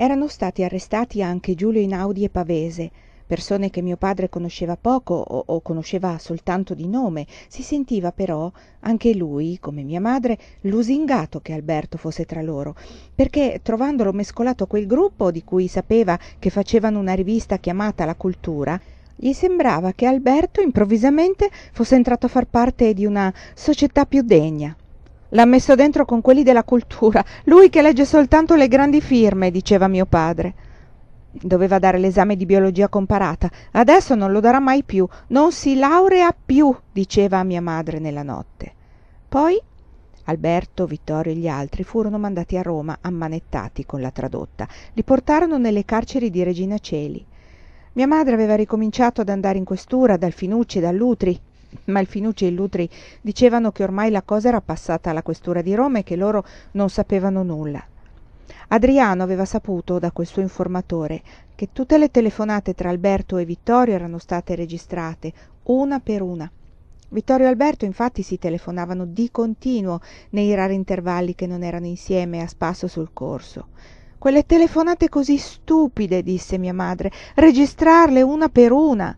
erano stati arrestati anche giulio einaudi e pavese persone che mio padre conosceva poco o conosceva soltanto di nome si sentiva però anche lui come mia madre lusingato che alberto fosse tra loro perché trovandolo mescolato a quel gruppo di cui sapeva che facevano una rivista chiamata la cultura gli sembrava che alberto improvvisamente fosse entrato a far parte di una società più degna L'ha messo dentro con quelli della cultura, lui che legge soltanto le grandi firme, diceva mio padre. Doveva dare l'esame di biologia comparata, adesso non lo darà mai più, non si laurea più, diceva mia madre nella notte. Poi Alberto, Vittorio e gli altri furono mandati a Roma, ammanettati con la tradotta. Li portarono nelle carceri di Regina Celi. Mia madre aveva ricominciato ad andare in questura dal Finucci e dall'Utri, ma il finucci e il lutri dicevano che ormai la cosa era passata alla questura di roma e che loro non sapevano nulla adriano aveva saputo da quel suo informatore che tutte le telefonate tra alberto e vittorio erano state registrate una per una vittorio e alberto infatti si telefonavano di continuo nei rari intervalli che non erano insieme a spasso sul corso quelle telefonate così stupide disse mia madre registrarle una per una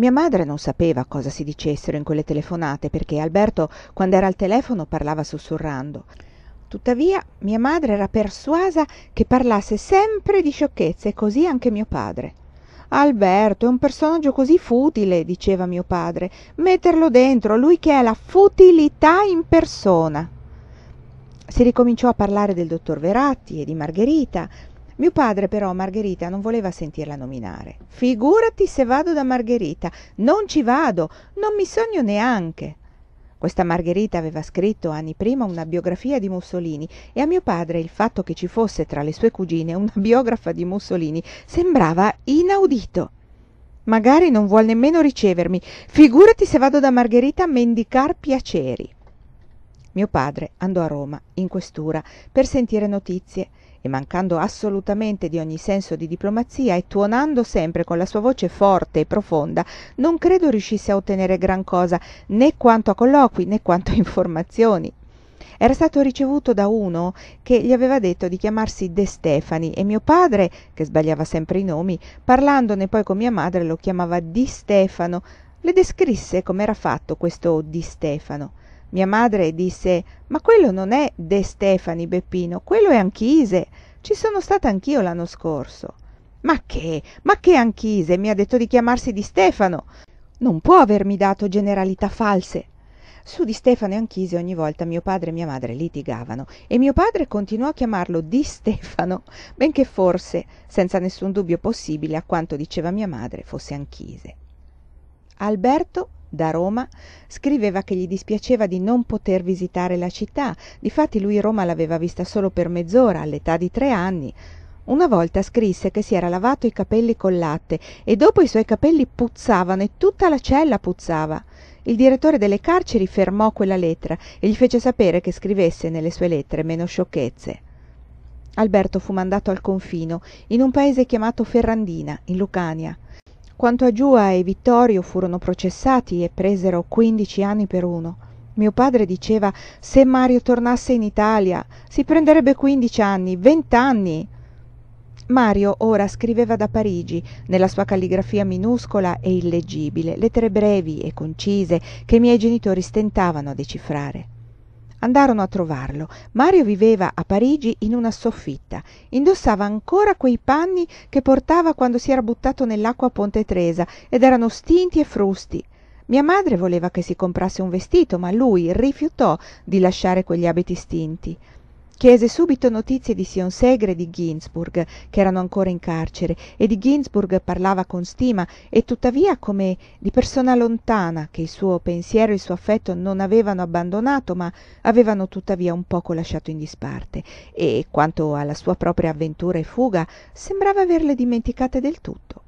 mia madre non sapeva cosa si dicessero in quelle telefonate perché alberto quand'era al telefono parlava sussurrando tuttavia mia madre era persuasa che parlasse sempre di sciocchezze e cosí anche mio padre alberto è un personaggio così futile diceva mio padre metterlo dentro lui che è la futilità in persona si ricominciò a parlare del dottor veratti e di margherita mio padre però margherita non voleva sentirla nominare figurati se vado da margherita non ci vado non mi sogno neanche questa margherita aveva scritto anni prima una biografia di Mussolini e a mio padre il fatto che ci fosse tra le sue cugine una biografa di Mussolini sembrava inaudito magari non vuol nemmeno ricevermi figurati se vado da margherita a mendicar piaceri mio padre andò a Roma, in questura, per sentire notizie e mancando assolutamente di ogni senso di diplomazia e tuonando sempre con la sua voce forte e profonda, non credo riuscisse a ottenere gran cosa né quanto a colloqui né quanto a informazioni. Era stato ricevuto da uno che gli aveva detto di chiamarsi De Stefani e mio padre, che sbagliava sempre i nomi, parlandone poi con mia madre lo chiamava Di Stefano, le descrisse com'era fatto questo Di Stefano. Mia madre disse: Ma quello non è De Stefani, Beppino, quello è Anchise. Ci sono stata anch'io l'anno scorso. Ma che? Ma che Anchise? Mi ha detto di chiamarsi Di Stefano. Non può avermi dato generalità false. Su Di Stefano e Anchise ogni volta mio padre e mia madre litigavano e mio padre continuò a chiamarlo Di Stefano, benché forse, senza nessun dubbio possibile, a quanto diceva mia madre, fosse Anchise. Alberto da roma scriveva che gli dispiaceva di non poter visitare la città difatti lui roma l'aveva vista solo per mezz'ora all'età di tre anni una volta scrisse che si era lavato i capelli col latte e dopo i suoi capelli puzzavano e tutta la cella puzzava il direttore delle carceri fermò quella lettera e gli fece sapere che scrivesse nelle sue lettere meno sciocchezze alberto fu mandato al confino in un paese chiamato ferrandina in lucania quanto a giua e vittorio furono processati e presero quindici anni per uno mio padre diceva se mario tornasse in italia si prenderebbe quindici anni vent'anni mario ora scriveva da parigi nella sua calligrafia minuscola e illeggibile lettere brevi e concise che i miei genitori stentavano a decifrare andarono a trovarlo mario viveva a parigi in una soffitta indossava ancora quei panni che portava quando si era buttato nell'acqua a ponte tresa ed erano stinti e frusti mia madre voleva che si comprasse un vestito ma lui rifiutò di lasciare quegli abiti stinti chiese subito notizie di sionsegre e di Ginsburg, che erano ancora in carcere e di Ginsburg parlava con stima e tuttavia come di persona lontana che il suo pensiero e il suo affetto non avevano abbandonato ma avevano tuttavia un poco lasciato in disparte e quanto alla sua propria avventura e fuga sembrava averle dimenticate del tutto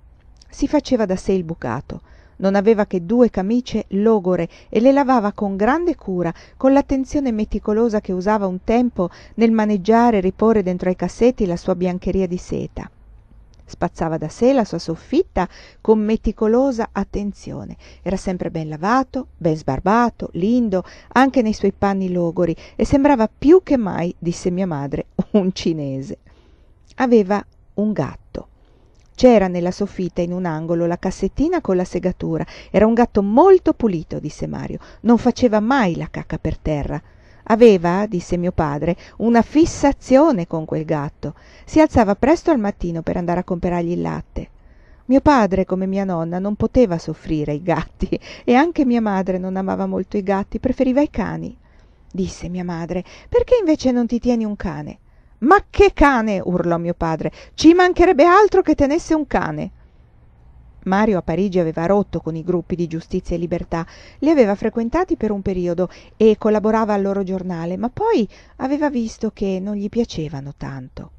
si faceva da sé il bucato non aveva che due camicie logore e le lavava con grande cura con l'attenzione meticolosa che usava un tempo nel maneggiare e riporre dentro ai cassetti la sua biancheria di seta spazzava da sé la sua soffitta con meticolosa attenzione era sempre ben lavato ben sbarbato lindo anche nei suoi panni logori e sembrava più che mai disse mia madre un cinese aveva un gatto c'era nella soffitta in un angolo la cassettina con la segatura era un gatto molto pulito disse mario non faceva mai la cacca per terra aveva disse mio padre una fissazione con quel gatto si alzava presto al mattino per andare a comperargli il latte mio padre, come mia nonna, non poteva soffrire i gatti e anche mia madre non amava molto i gatti, preferiva i cani. Disse mia madre, perché invece non ti tieni un cane? ma che cane urlò mio padre ci mancherebbe altro che tenesse un cane Mario a Parigi aveva rotto con i gruppi di giustizia e libertà, li aveva frequentati per un periodo e collaborava al loro giornale, ma poi aveva visto che non gli piacevano tanto.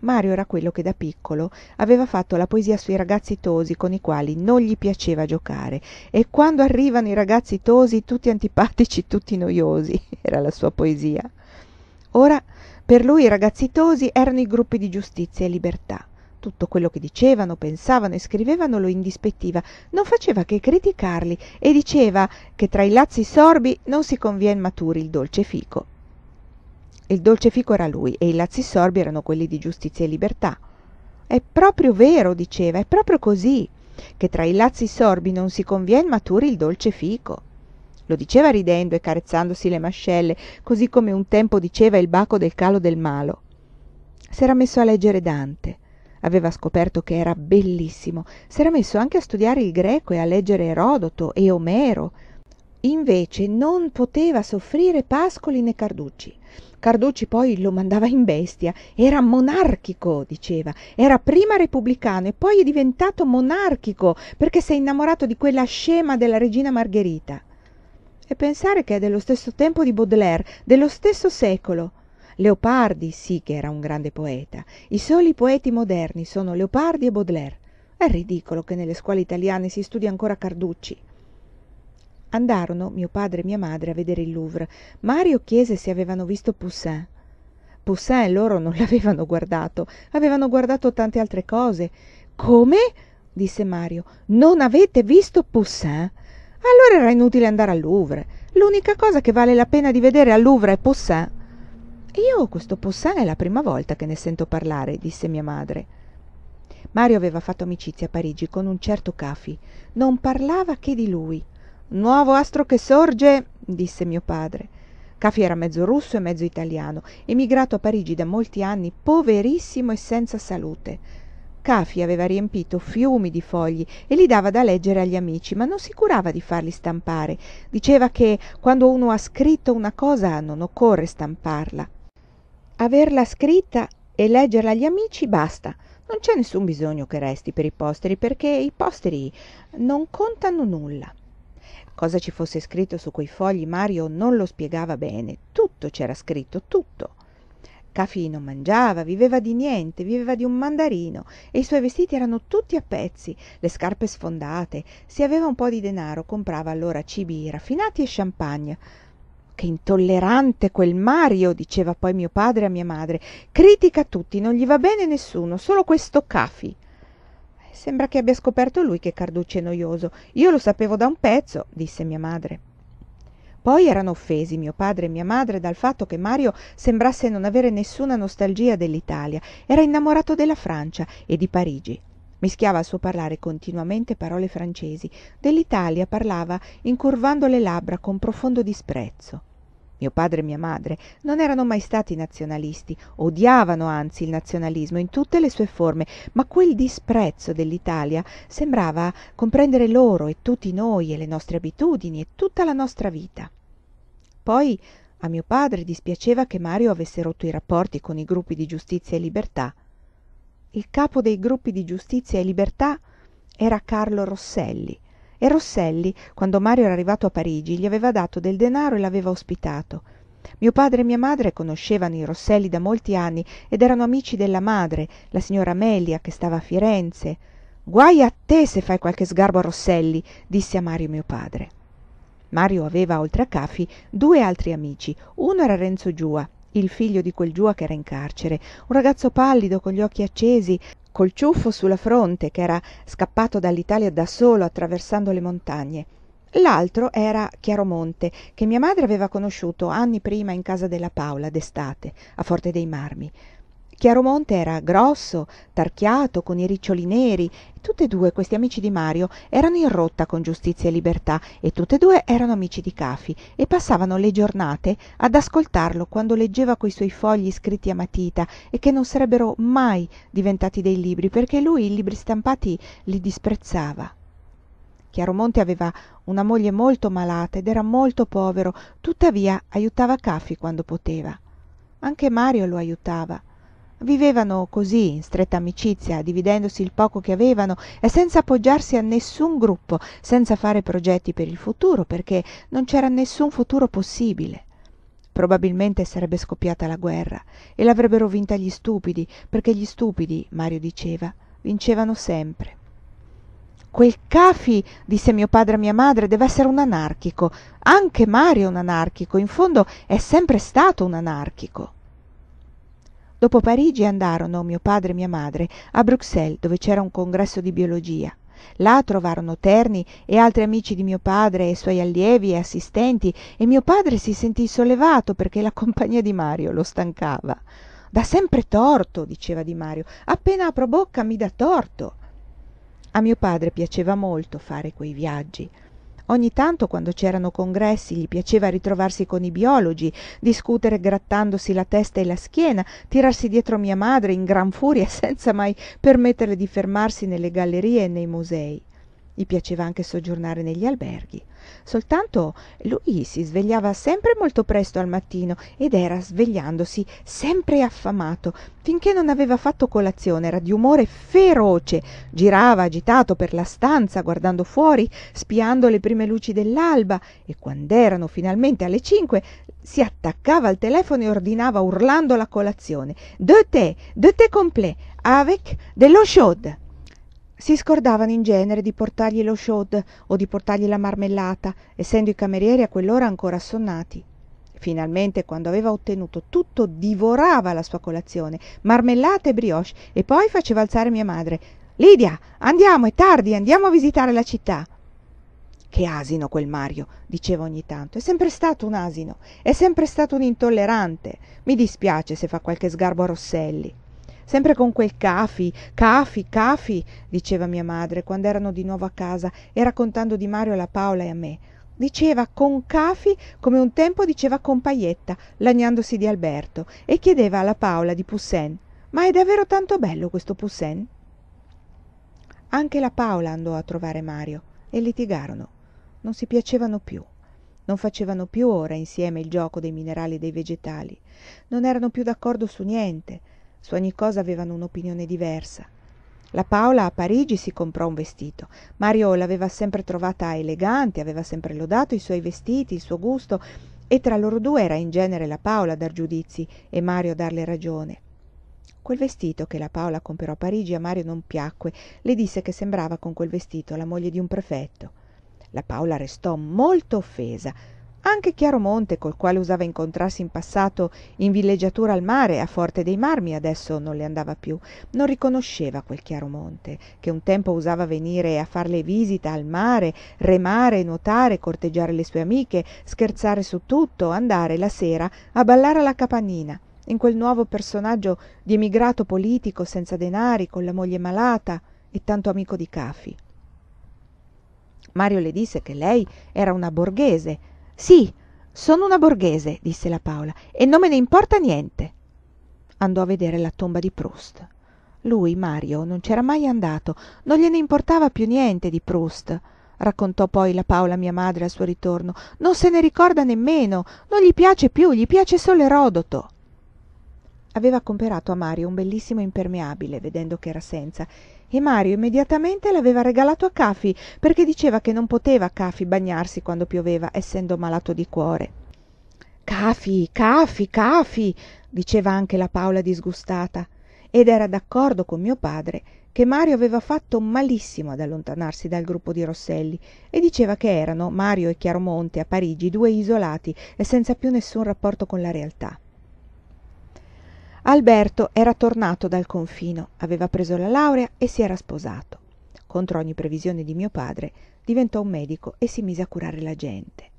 Mario era quello che da piccolo aveva fatto la poesia sui ragazzi tosi con i quali non gli piaceva giocare e quando arrivano i ragazzi tosi tutti antipatici, tutti noiosi, era la sua poesia. Ora per lui i ragazzitosi erano i gruppi di giustizia e libertà tutto quello che dicevano, pensavano e scrivevano lo indispettiva, non faceva che criticarli e diceva che tra i lazzi sorbi non si convien maturi il dolce fico. Il dolce fico era lui e i lazzi sorbi erano quelli di giustizia e libertà. È proprio vero, diceva, è proprio così, che tra i lazzi sorbi non si convien maturi il dolce fico lo diceva ridendo e carezzandosi le mascelle così come un tempo diceva il baco del calo del malo s'era messo a leggere dante aveva scoperto che era bellissimo s'era messo anche a studiare il greco e a leggere erodoto e omero invece non poteva soffrire pascoli né carducci carducci poi lo mandava in bestia era monarchico diceva era prima repubblicano e poi è diventato monarchico perché s'è innamorato di quella scema della regina margherita e pensare che è dello stesso tempo di baudelaire dello stesso secolo leopardi sì che era un grande poeta i soli poeti moderni sono leopardi e baudelaire è ridicolo che nelle scuole italiane si studi ancora carducci andarono mio padre e mia madre a vedere il louvre mario chiese se avevano visto poussin poussin loro non l'avevano guardato avevano guardato tante altre cose come disse mario non avete visto poussin allora era inutile andare al Louvre. L'unica cosa che vale la pena di vedere al Louvre è Poussin. Io questo Poussin è la prima volta che ne sento parlare, disse mia madre. Mario aveva fatto amicizia a Parigi con un certo Cafi. Non parlava che di lui. Nuovo astro che sorge, disse mio padre. Cafi era mezzo russo e mezzo italiano, emigrato a Parigi da molti anni, poverissimo e senza salute cafi aveva riempito fiumi di fogli e li dava da leggere agli amici ma non si curava di farli stampare diceva che quando uno ha scritto una cosa non occorre stamparla averla scritta e leggerla agli amici basta non c'è nessun bisogno che resti per i posteri perché i posteri non contano nulla cosa ci fosse scritto su quei fogli Mario non lo spiegava bene tutto c'era scritto tutto Cafi non mangiava viveva di niente viveva di un mandarino e i suoi vestiti erano tutti a pezzi le scarpe sfondate se aveva un po di denaro comprava allora cibi raffinati e champagne che intollerante quel mario diceva poi mio padre a mia madre critica tutti non gli va bene nessuno solo questo Cafi. Eh, sembra che abbia scoperto lui che carducci è noioso. io lo sapevo da un pezzo disse mia madre poi erano offesi mio padre e mia madre dal fatto che mario sembrasse non avere nessuna nostalgia dell'italia era innamorato della francia e di parigi mischiava al suo parlare continuamente parole francesi dell'italia parlava incurvando le labbra con profondo disprezzo mio padre e mia madre non erano mai stati nazionalisti odiavano anzi il nazionalismo in tutte le sue forme ma quel disprezzo dell'italia sembrava comprendere loro e tutti noi e le nostre abitudini e tutta la nostra vita poi a mio padre dispiaceva che mario avesse rotto i rapporti con i gruppi di giustizia e libertà il capo dei gruppi di giustizia e libertà era carlo rosselli e rosselli quando mario era arrivato a parigi gli aveva dato del denaro e l'aveva ospitato mio padre e mia madre conoscevano i rosselli da molti anni ed erano amici della madre la signora amelia che stava a firenze guaj a te se fai qualche sgarbo a rosselli disse a mario mio padre mario aveva oltre a Cafi, due altri amici uno era renzo giua il figlio di quel giua ch'era in carcere un ragazzo pallido con gli occhi accesi col ciuffo sulla fronte che era scappato dall'italia da solo attraversando le montagne l'altro era chiaromonte che mia madre aveva conosciuto anni prima in casa della Paola d'estate a forte dei marmi chiaromonte era grosso tarchiato con i riccioli neri e due questi amici di mario erano in rotta con giustizia e libertà e tutt'e due erano amici di cafi e passavano le giornate ad ascoltarlo quando leggeva coi suoi fogli scritti a matita e che non sarebbero mai diventati dei libri perché lui i libri stampati li disprezzava Chiaromonte aveva una moglie molto malata ed era molto povero, tuttavia aiutava Cafi quando poteva. Anche Mario lo aiutava vivevano così in stretta amicizia dividendosi il poco che avevano e senza appoggiarsi a nessun gruppo senza fare progetti per il futuro perché non c'era nessun futuro possibile probabilmente sarebbe scoppiata la guerra e l'avrebbero vinta gli stupidi perché gli stupidi mario diceva vincevano sempre Quel Cafi, disse mio padre a mia madre, deve essere un anarchico. Anche Mario è un anarchico, in fondo è sempre stato un anarchico dopo parigi andarono mio padre e mia madre a bruxelles dove c'era un congresso di biologia là trovarono terni e altri amici di mio padre e suoi allievi e assistenti e mio padre si sentì sollevato perché la compagnia di mario lo stancava dà sempre torto diceva di mario appena apro bocca mi dà torto a mio padre piaceva molto fare quei viaggi ogni tanto quando c'erano congressi gli piaceva ritrovarsi con i biologi discutere grattandosi la testa e la schiena tirarsi dietro mia madre in gran furia senza mai permetterle di fermarsi nelle gallerie e nei musei gli piaceva anche soggiornare negli alberghi soltanto lui si svegliava sempre molto presto al mattino ed era svegliandosi sempre affamato finché non aveva fatto colazione era di umore feroce girava agitato per la stanza guardando fuori spiando le prime luci dell'alba e quand'erano finalmente alle cinque si attaccava al telefono e ordinava urlando la colazione deux thés deux thés complets avec de l'eau chaude si scordavano in genere di portargli lo sciaud o di portargli la marmellata essendo i camerieri a quell'ora ancora assonnati finalmente quando aveva ottenuto tutto divorava la sua colazione marmellata e brioche e poi faceva alzare mia madre Lidia, andiamo è tardi andiamo a visitare la città che asino quel Mario, diceva ogni tanto. È sempre stato un asino, è sempre stato un intollerante. Mi dispiace se fa qualche sgarbo a Rosselli sempre con quel cafi cafi cafi diceva mia madre quand'erano di nuovo a casa e raccontando di mario alla paola e a me diceva con cafi come un tempo diceva con pajetta lagnandosi di alberto e chiedeva alla paola di poussin ma è davvero tanto bello questo poussin anche la paola andò a trovare mario e litigarono non si piacevano più non facevano più ora insieme il gioco dei minerali e dei vegetali non erano più d'accordo su niente su ogni cosa avevano un'opinione diversa la paola a parigi si comprò un vestito mario l'aveva sempre trovata elegante aveva sempre lodato i suoi vestiti il suo gusto e tra loro due era in genere la paola a dar giudizii e mario a darle ragione quel vestito che la paola comperò a parigi a mario non piacque le disse che sembrava con quel vestito la moglie di un prefetto la paola restò molto offesa anche chiaromonte col quale usava incontrarsi in passato in villeggiatura al mare a forte dei marmi adesso non le andava più. non riconosceva quel chiaromonte che un tempo usava venire a farle visita al mare remare nuotare corteggiare le sue amiche scherzare su tutto andare la sera a ballare alla capannina in quel nuovo personaggio di emigrato politico senza denari con la moglie malata e tanto amico di Cafi. Mario le disse che lei era una borghese sì sono una borghese disse la paola e non me ne importa niente andò a vedere la tomba di proust lui mario non c'era mai andato non gliene importava più niente di proust raccontò poi la paola mia madre al suo ritorno non se ne ricorda nemmeno non gli piace più gli piace solo erodoto aveva comperato a mario un bellissimo impermeabile vedendo ch'era senza e mario immediatamente l'aveva regalato a cafi perché diceva che non poteva cafi bagnarsi quando pioveva essendo malato di cuore cafi cafi cafi diceva anche la paola disgustata ed era d'accordo con mio padre che mario aveva fatto malissimo ad allontanarsi dal gruppo di rosselli e diceva che erano mario e chiaromonte a parigi due isolati e senza più nessun rapporto con la realtà alberto era tornato dal confino aveva preso la laurea e si era sposato contro ogni previsione di mio padre diventò un medico e si mise a curare la gente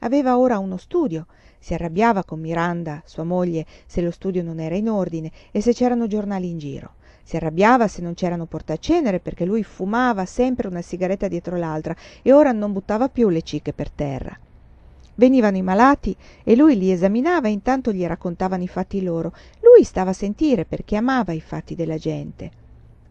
aveva ora uno studio si arrabbiava con miranda sua moglie se lo studio non era in ordine e se c'erano giornali in giro si arrabbiava se non c'erano portacenere perché lui fumava sempre una sigaretta dietro l'altra e ora non buttava più le cicche per terra venivano i malati e lui li esaminava e intanto gli raccontavano i fatti loro lui stava a sentire perché amava i fatti della gente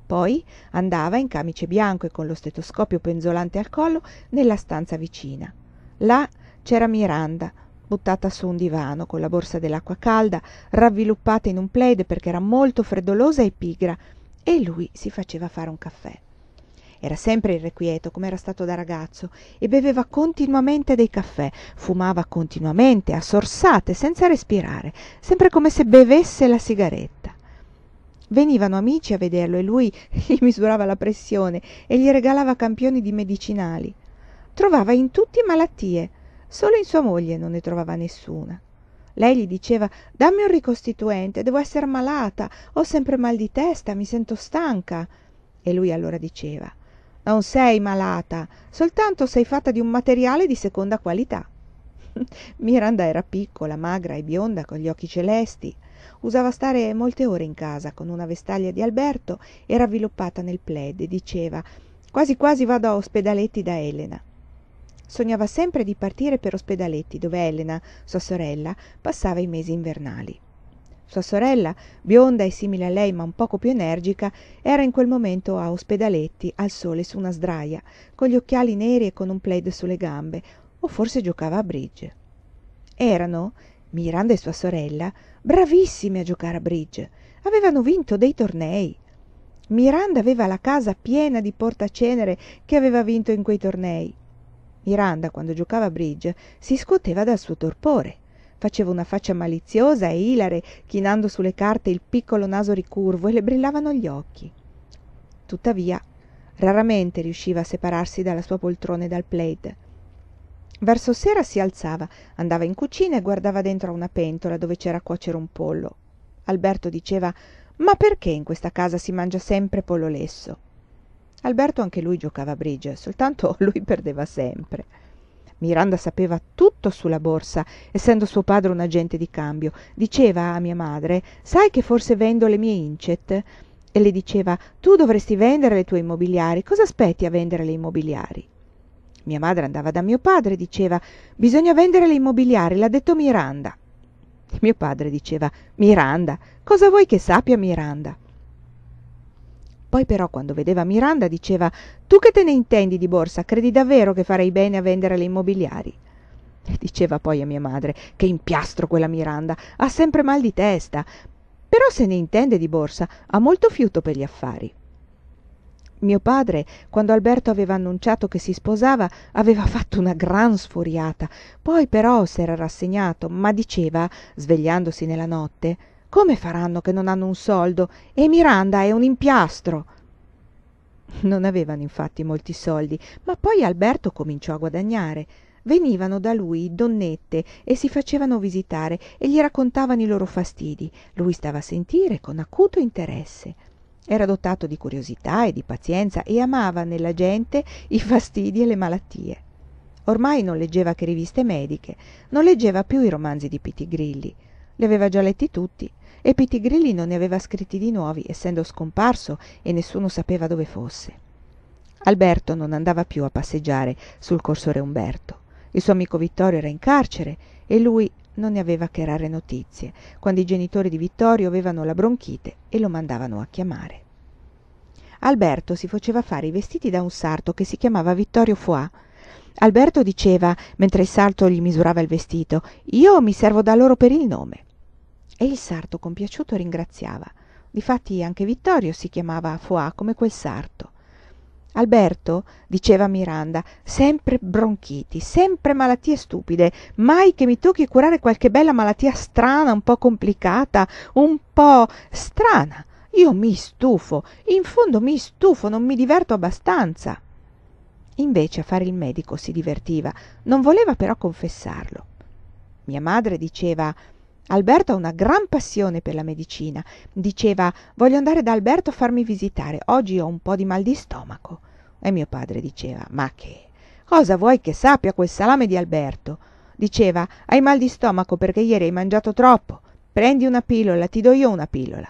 poi andava in camice bianco e con lo stetoscopio penzolante al collo nella stanza vicina là c'era miranda buttata su un divano con la borsa dell'acqua calda ravviluppata in un plaid perché era molto freddolosa e pigra e lui si faceva fare un caffè era sempre irrequieto com'era stato da ragazzo e beveva continuamente dei caffè fumava continuamente a sorsate senza respirare sempre come se bevesse la sigaretta venivano amici a vederlo e lui gli misurava la pressione e gli regalava campioni di medicinali trovava in tutti malattie solo in sua moglie non ne trovava nessuna lei gli diceva dammi un ricostituente devo essere malata ho sempre mal di testa mi sento stanca e lui allora diceva non sei malata, soltanto sei fatta di un materiale di seconda qualità. Miranda era piccola, magra e bionda, con gli occhi celesti. Usava stare molte ore in casa con una vestaglia di Alberto, era avviluppata nel plaid e diceva quasi quasi vado a ospedaletti da Elena. Sognava sempre di partire per ospedaletti dove Elena, sua sorella, passava i mesi invernali. Sua sorella, bionda e simile a lei ma un poco più energica, era in quel momento a ospedaletti, al sole su una sdraia, con gli occhiali neri e con un plaid sulle gambe, o forse giocava a bridge. Erano, Miranda e sua sorella, bravissime a giocare a bridge. Avevano vinto dei tornei. Miranda aveva la casa piena di portacenere che aveva vinto in quei tornei. Miranda, quando giocava a bridge, si scuoteva dal suo torpore faceva una faccia maliziosa e ilare chinando sulle carte il piccolo naso ricurvo e le brillavano gli occhi tuttavia raramente riusciva a separarsi dalla sua poltrona e dal plaid verso sera si alzava andava in cucina e guardava dentro a una pentola dove c'era a cuocere un pollo alberto diceva ma perché in questa casa si mangia sempre pollo lesso alberto anche lui giocava a brigge soltanto lui perdeva sempre miranda sapeva tutto sulla borsa essendo suo padre un agente di cambio diceva a mia madre sai che forse vendo le mie incet e le diceva tu dovresti vendere le tue immobiliari cosa aspetti a vendere le immobiliari mia madre andava da mio padre e diceva bisogna vendere le immobiliari l'ha detto miranda E mio padre diceva miranda cosa vuoi che sappia miranda poi però quando vedeva miranda diceva tu che te ne intendi di borsa credi davvero che farei bene a vendere le immobiliari e diceva poi a mia madre che impiastro quella miranda ha sempre mal di testa però se ne intende di borsa ha molto fiuto per gli affari mio padre, quando Alberto aveva annunciato che si sposava, aveva fatto una gran sfuriata. Poi però s'era rassegnato, ma diceva, svegliandosi nella notte, come faranno che non hanno un soldo e miranda è un impiastro non avevano infatti molti soldi ma poi alberto cominciò a guadagnare venivano da lui donnette e si facevano visitare e gli raccontavano i loro fastidi lui stava a sentire con acuto interesse era dotato di curiosità e di pazienza e amava nella gente i fastidi e le malattie ormai non leggeva che riviste mediche non leggeva più i romanzi di Pitigrilli li aveva già letti tutti e pitigrilli non ne aveva scritti di nuovi essendo scomparso e nessuno sapeva dove fosse alberto non andava più a passeggiare sul corso re umberto il suo amico vittorio era in carcere e lui non ne aveva che rare notizie quando i genitori di vittorio avevano la bronchite e lo mandavano a chiamare alberto si faceva fare i vestiti da un sarto che si chiamava vittorio foà alberto diceva mentre il sarto gli misurava il vestito io mi servo da loro per il nome e il sarto compiaciuto ringraziava difatti anche vittorio si chiamava foà come quel sarto alberto diceva a miranda sempre bronchiti sempre malattie stupide mai che mi tocchi curare qualche bella malattia strana un po complicata un po strana io mi stufo in fondo mi stufo non mi diverto abbastanza invece a fare il medico si divertiva non voleva però confessarlo mia madre diceva alberto ha una gran passione per la medicina diceva voglio andare da alberto a farmi visitare oggi ho un po di mal di stomaco e mio padre diceva ma che cosa vuoi che sappia quel salame di alberto diceva hai mal di stomaco perché ieri hai mangiato troppo prendi una pillola ti do io una pillola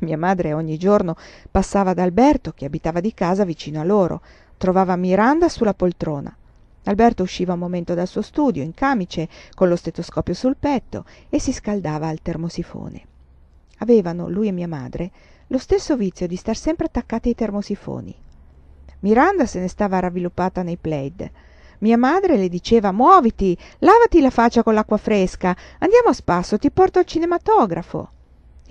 mia madre ogni giorno passava da alberto che abitava di casa vicino a loro trovava miranda sulla poltrona alberto usciva un momento dal suo studio in camice con lo stetoscopio sul petto e si scaldava al termosifone avevano lui e mia madre lo stesso vizio di star sempre attaccati ai termosifoni miranda se ne stava ravviluppata nei plaid mia madre le diceva muoviti lavati la faccia con l'acqua fresca andiamo a spasso ti porto al cinematografo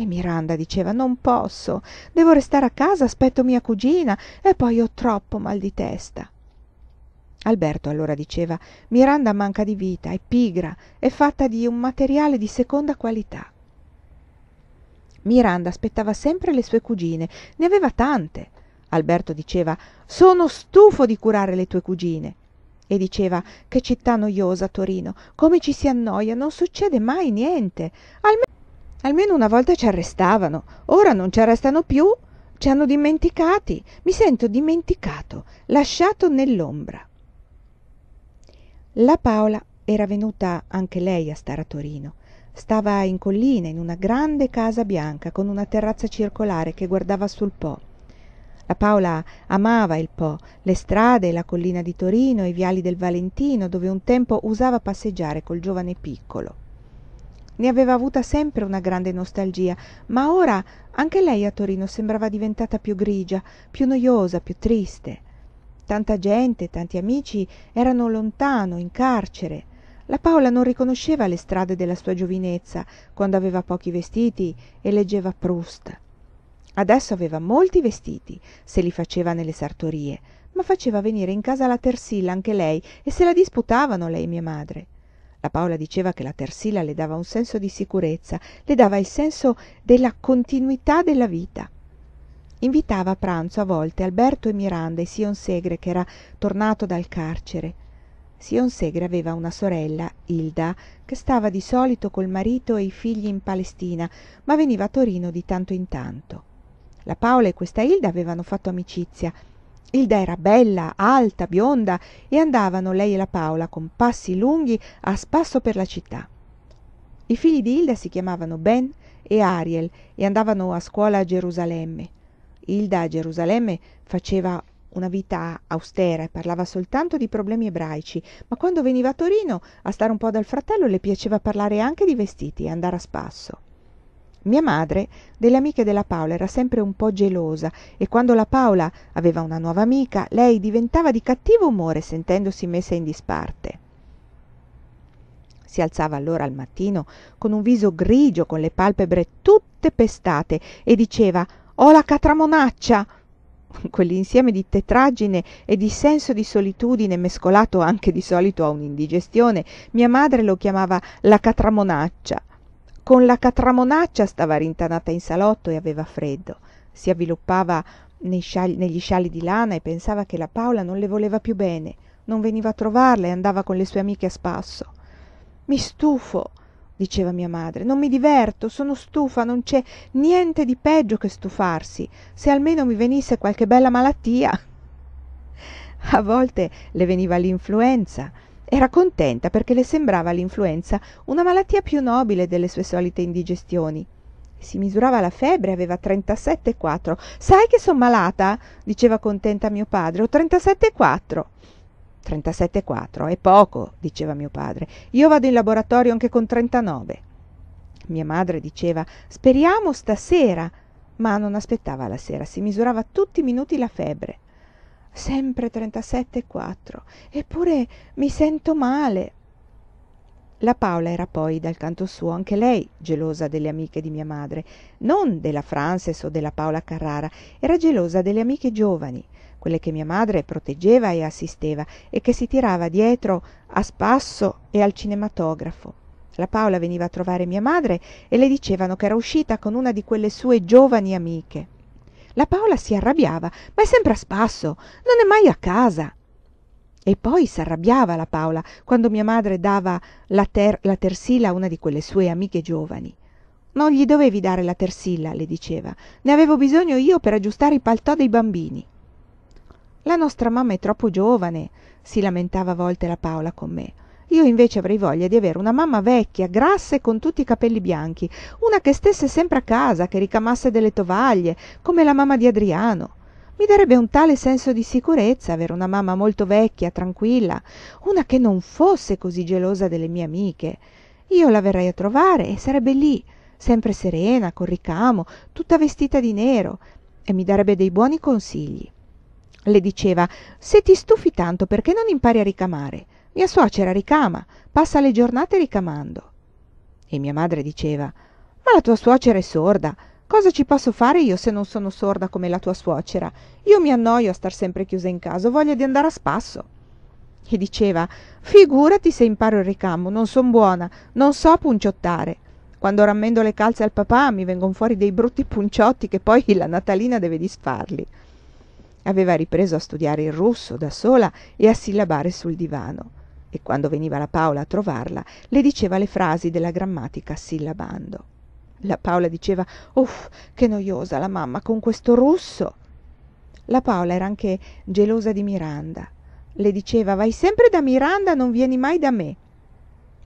e Miranda diceva non posso, devo restare a casa, aspetto mia cugina e poi ho troppo mal di testa alberto allora diceva miranda manca di vita è pigra è fatta di un materiale di seconda qualità miranda aspettava sempre le sue cugine ne aveva tante alberto diceva sono stufo di curare le tue cugine e diceva che città noiosa torino come ci si annoia non succede mai niente Alme almeno una volta ci arrestavano ora non ci arrestano più ci hanno dimenticati mi sento dimenticato lasciato nell'ombra la paola era venuta anche lei a stare a torino stava in collina in una grande casa bianca con una terrazza circolare che guardava sul po la paola amava il po le strade e la collina di torino i viali del valentino dove un tempo usava passeggiare col giovane piccolo ne aveva avuta sempre una grande nostalgia ma ora anche lei a torino sembrava diventata più grigia più noiosa, più triste tanta gente tanti amici erano lontano in carcere la paola non riconosceva le strade della sua giovinezza quando aveva pochi vestiti e leggeva proust adesso aveva molti vestiti se li faceva nelle sartorie ma faceva venire in casa la tersilla anche lei e se la disputavano lei e mia madre la paola diceva che la tersilla le dava un senso di sicurezza le dava il senso della continuità della vita invitava a pranzo a volte alberto e miranda e sion segre che era tornato dal carcere sion segre aveva una sorella Hilda, che stava di solito col marito e i figli in palestina ma veniva a torino di tanto in tanto la paola e questa Hilda avevano fatto amicizia Hilda era bella alta bionda e andavano lei e la paola con passi lunghi a spasso per la città i figli di ilda si chiamavano ben e ariel e andavano a scuola a gerusalemme Hilda a gerusalemme faceva una vita austera e parlava soltanto di problemi ebraici ma quando veniva a torino a stare un po dal fratello le piaceva parlare anche di vestiti e andare a spasso mia madre delle amiche della paola era sempre un po gelosa e quando la paola aveva una nuova amica lei diventava di cattivo umore sentendosi messa in disparte si alzava allora al mattino con un viso grigio con le palpebre tutte pestate e diceva oh la catramonaccia quell'insieme di tetraggine e di senso di solitudine mescolato anche di solito a un'indigestione mia madre lo chiamava la catramonaccia con la catramonaccia stava rintanata in salotto e aveva freddo si avviluppava sciali, negli scialli di lana e pensava che la Paola non le voleva più bene non veniva a trovarla e andava con le sue amiche a spasso mi stufo diceva mia madre non mi diverto sono stufa non c'è niente di peggio che stufarsi se almeno mi venisse qualche bella malattia a volte le veniva l'influenza era contenta perché le sembrava l'influenza una malattia più nobile delle sue solite indigestioni si misurava la febbre aveva 37,4 sai che son malata diceva contenta mio padre ho 37,4 37,4 è poco, diceva mio padre. Io vado in laboratorio anche con 39. Mia madre diceva, speriamo stasera, ma non aspettava la sera, si misurava tutti i minuti la febbre. Sempre 37,4, eppure mi sento male. La Paola era poi dal canto suo anche lei gelosa delle amiche di mia madre, non della Frances o della Paola Carrara, era gelosa delle amiche giovani quelle che mia madre proteggeva e assisteva e che si tirava dietro a spasso e al cinematografo. La Paola veniva a trovare mia madre e le dicevano che era uscita con una di quelle sue giovani amiche. La Paola si arrabbiava, ma è sempre a spasso, non è mai a casa. E poi s'arrabbiava la Paola quando mia madre dava la, ter- la tersila a una di quelle sue amiche giovani. Non gli dovevi dare la tersilla, le diceva, ne avevo bisogno io per aggiustare i paltò dei bambini la nostra mamma è troppo giovane si lamentava a volte la paola con me io invece avrei voglia di avere una mamma vecchia grassa e con tutti i capelli bianchi una che stesse sempre a casa che ricamasse delle tovaglie come la mamma di adriano i darebbe un tale senso di sicurezza avere una mamma molto vecchia tranquilla una che non fosse così gelosa delle mie amiche io la verrei a trovare e sarebbe lì sempre serena col ricamo tutta vestita di nero e mi darebbe dei buoni consigli le diceva se ti stufi tanto perché non impari a ricamare mia suocera ricama passa le giornate ricamando e mia madre diceva ma la tua suocera è sorda cosa ci posso fare io se non sono sorda come la tua suocera io mi annoio a star sempre chiusa in casa ho voglia di andare a spasso e diceva figurati se imparo il ricamo non son buona non so punciottare quando rammendo le calze al papà mi vengono fuori dei brutti punciotti che poi la natalina deve disfarli aveva ripreso a studiare il russo da sola e a sillabare sul divano e quando veniva la paola a trovarla le diceva le frasi della grammatica sillabando la paola diceva uff che noiosa la mamma con questo russo la paola era anche gelosa di miranda le diceva vai sempre da miranda non vieni mai da me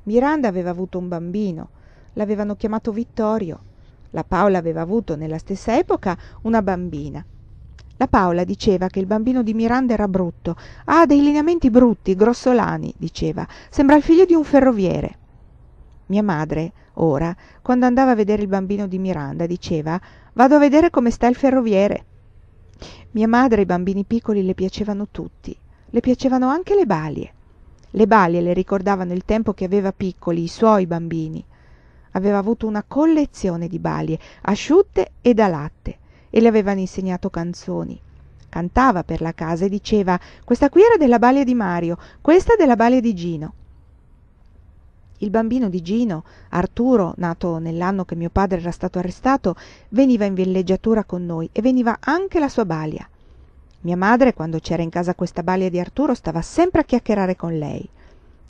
miranda aveva avuto un bambino l'avevano chiamato vittorio la paola aveva avuto nella stessa epoca una bambina la paola diceva che il bambino di miranda era brutto ha ah, dei lineamenti brutti grossolani diceva sembra il figlio di un ferroviere mia madre ora quando andava a vedere il bambino di miranda diceva vado a vedere come sta il ferroviere mia madre i bambini piccoli le piacevano tutti le piacevano anche le balie le balie le ricordavano il tempo che aveva piccoli i suoi bambini aveva avuto una collezione di balie asciutte e da latte e le avevano insegnato canzoni cantava per la casa e diceva questa qui era della balia di mario questa della balia di gino il bambino di Gino, Arturo, nato nell'anno che mio padre era stato arrestato, veniva in villeggiatura con noi e veniva anche la sua balia. Mia madre, quando c'era in casa questa balia di Arturo, stava sempre a chiacchierare con lei.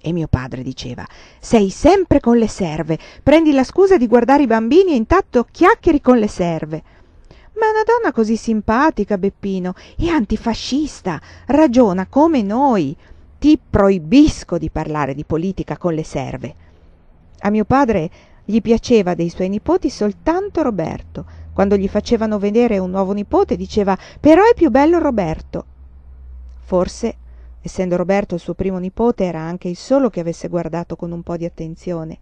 E mio padre diceva: Sei sempre con le serve, prendi la scusa di guardare i bambini e intanto chiacchieri con le serve ma è una donna così simpatica beppino e antifascista ragiona come noi ti proibisco di parlare di politica con le serve a mio padre gli piaceva dei suoi nipoti soltanto Roberto quando gli facevano vedere un nuovo nipote diceva però è più bello Roberto forse essendo Roberto il suo primo nipote era anche il solo che avesse guardato con un po di attenzione